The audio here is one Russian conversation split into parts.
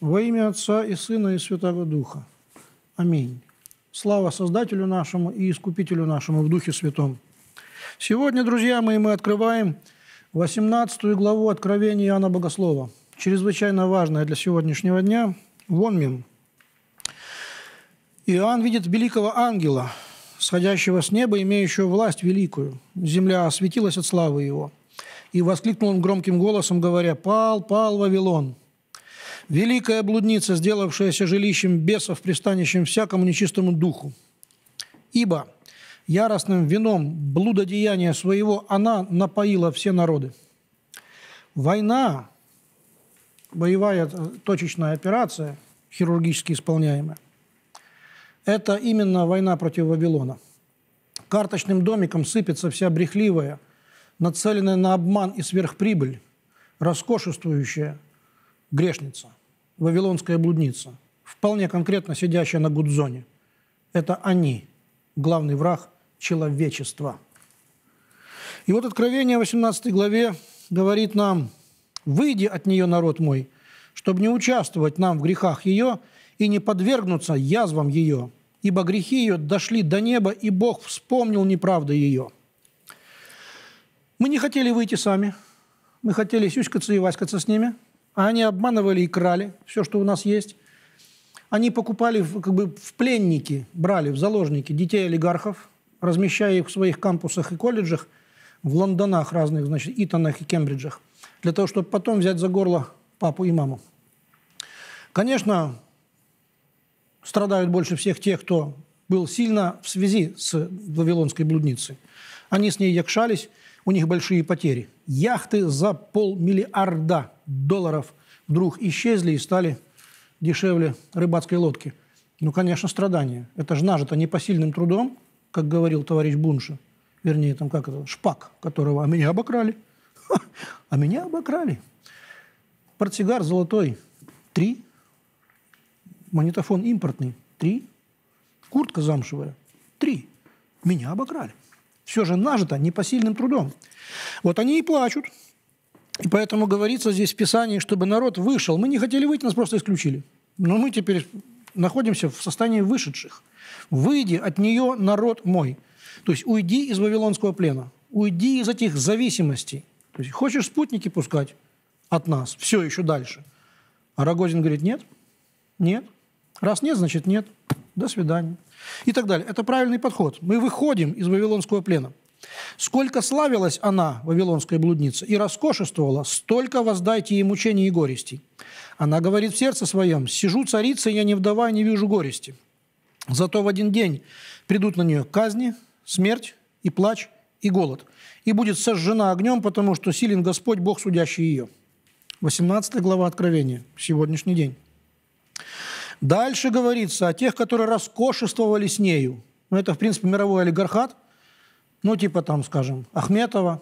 Во имя Отца и Сына и Святого Духа. Аминь. Слава Создателю нашему и Искупителю нашему в Духе Святом. Сегодня, друзья мои, мы открываем 18 главу Откровения Иоанна Богослова, чрезвычайно важная для сегодняшнего дня, Вонмин. Иоанн видит великого ангела, сходящего с неба, имеющего власть великую. Земля осветилась от славы его. И воскликнул он громким голосом, говоря, «Пал, пал, Вавилон!» Великая блудница, сделавшаяся жилищем бесов, пристанищем всякому нечистому духу. Ибо яростным вином блудодеяния своего она напоила все народы. Война, боевая э, точечная операция, хирургически исполняемая, это именно война против Вавилона. Карточным домиком сыпется вся брехливая, нацеленная на обман и сверхприбыль, роскошествующая – грешница, вавилонская блудница, вполне конкретно сидящая на гудзоне. Это они, главный враг человечества. И вот Откровение в 18 главе говорит нам, «Выйди от нее, народ мой, чтобы не участвовать нам в грехах ее и не подвергнуться язвам ее, ибо грехи ее дошли до неба, и Бог вспомнил неправды ее». Мы не хотели выйти сами, мы хотели сюськаться и васькаться с ними – а они обманывали и крали все, что у нас есть. Они покупали как бы в пленники, брали в заложники детей олигархов, размещая их в своих кампусах и колледжах, в Лондонах разных, значит, Итонах и Кембриджах, для того, чтобы потом взять за горло папу и маму. Конечно, страдают больше всех те, кто был сильно в связи с Вавилонской блудницей. Они с ней якшались, у них большие потери. Яхты за полмиллиарда долларов вдруг исчезли и стали дешевле рыбацкой лодки. Ну, конечно, страдания. Это же нажито посильным трудом, как говорил товарищ Бунша. Вернее, там как это, шпак, которого «а меня обокрали». а меня обокрали. Портсигар золотой – три. Магнитофон импортный – три. Куртка замшевая – три. Меня обокрали. Все же нажито непосильным трудом. Вот они и плачут. И поэтому говорится здесь в Писании, чтобы народ вышел. Мы не хотели выйти, нас просто исключили. Но мы теперь находимся в состоянии вышедших. «Выйди от нее, народ мой». То есть уйди из вавилонского плена, уйди из этих зависимостей. То есть хочешь спутники пускать от нас, все еще дальше. А Рогозин говорит, нет, нет. Раз нет, значит нет до свидания. И так далее. Это правильный подход. Мы выходим из вавилонского плена. Сколько славилась она, вавилонская блудница, и роскошествовала, столько воздайте ей мучений и горестей. Она говорит в сердце своем, «Сижу царица, я не вдова, не вижу горести». Зато в один день придут на нее казни, смерть и плач, и голод. И будет сожжена огнем, потому что силен Господь, Бог, судящий ее. 18 глава Откровения, сегодняшний день. Дальше говорится о тех, которые роскошествовали с нею. Ну, это, в принципе, мировой олигархат. Ну, типа там, скажем, Ахметова,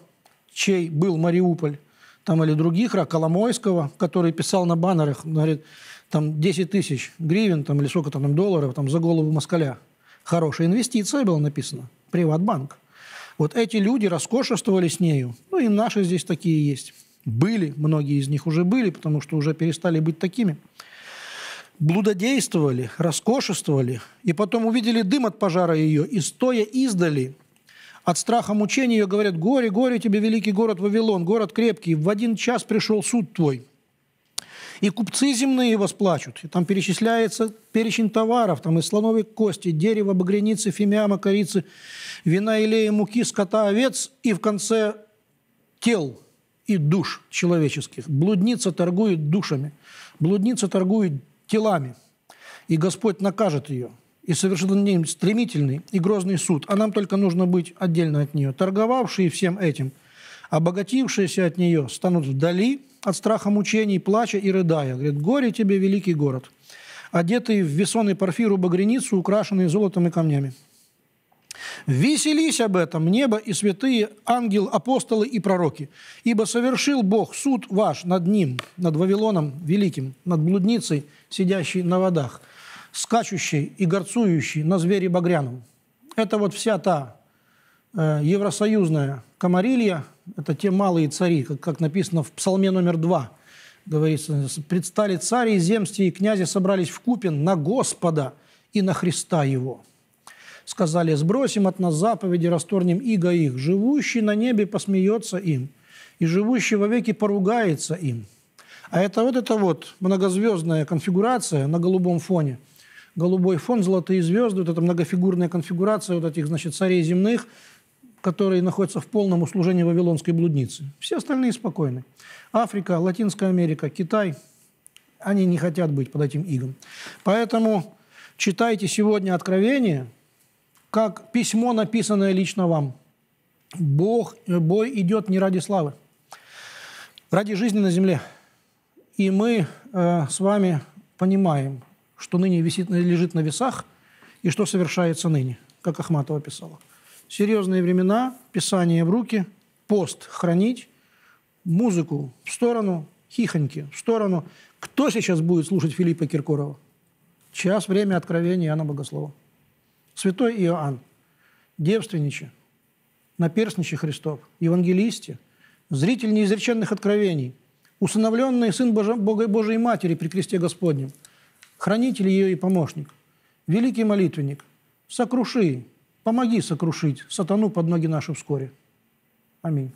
чей был Мариуполь, там, или других, Коломойского, который писал на баннерах, говорит, там 10 тысяч гривен, там, или сколько там, долларов, там, за голову москаля. Хорошая инвестиция была написана. Приватбанк. Вот эти люди роскошествовали с нею. Ну, и наши здесь такие есть. Были, многие из них уже были, потому что уже перестали быть такими блудодействовали, роскошествовали, и потом увидели дым от пожара ее, и стоя издали, от страха мучения ее говорят, «Горе, горе тебе, великий город Вавилон, город крепкий, в один час пришел суд твой». И купцы земные восплачут. И там перечисляется перечень товаров, там и слоновой кости, дерево, багряницы, фимиама, корицы, вина, илея, муки, скота, овец, и в конце тел и душ человеческих. Блудница торгует душами, блудница торгует телами, и Господь накажет ее, и совершит на ней стремительный и грозный суд, а нам только нужно быть отдельно от нее. Торговавшие всем этим, обогатившиеся от нее, станут вдали от страха мучений, плача и рыдая. Говорит, горе тебе, великий город, одетый в весонный и порфиру багряницу, украшенный золотом и камнями. Веселись об этом небо и святые ангел, апостолы и пророки, ибо совершил Бог суд ваш над ним, над Вавилоном великим, над блудницей, сидящей на водах, скачущей и горцующей на звере багряном. Это вот вся та э, евросоюзная комарилья, это те малые цари, как, как написано в псалме номер два – говорится, предстали цари и земсти, и князи собрались в Купин на Господа и на Христа Его сказали, сбросим от нас заповеди, расторгнем иго их. Живущий на небе посмеется им, и живущий вовеки поругается им. А это вот эта вот многозвездная конфигурация на голубом фоне. Голубой фон, золотые звезды, вот эта многофигурная конфигурация вот этих, значит, царей земных, которые находятся в полном услужении Вавилонской блудницы. Все остальные спокойны. Африка, Латинская Америка, Китай, они не хотят быть под этим игом. Поэтому читайте сегодня Откровение, как письмо, написанное лично вам. Бог, э, бой идет не ради славы, ради жизни на земле. И мы э, с вами понимаем, что ныне висит, лежит на весах, и что совершается ныне, как Ахматова писала. Серьезные времена, писание в руки, пост хранить, музыку в сторону, хихоньки в сторону. Кто сейчас будет слушать Филиппа Киркорова? Час, время откровения Иоанна Богослова. Святой Иоанн, девственничи, наперстничи Христов, евангелисти, зритель неизреченных откровений, усыновленный Сын Божий, Бога, Божией Матери при кресте Господнем, хранитель ее и помощник, великий молитвенник, сокруши, помоги сокрушить сатану под ноги наши вскоре. Аминь.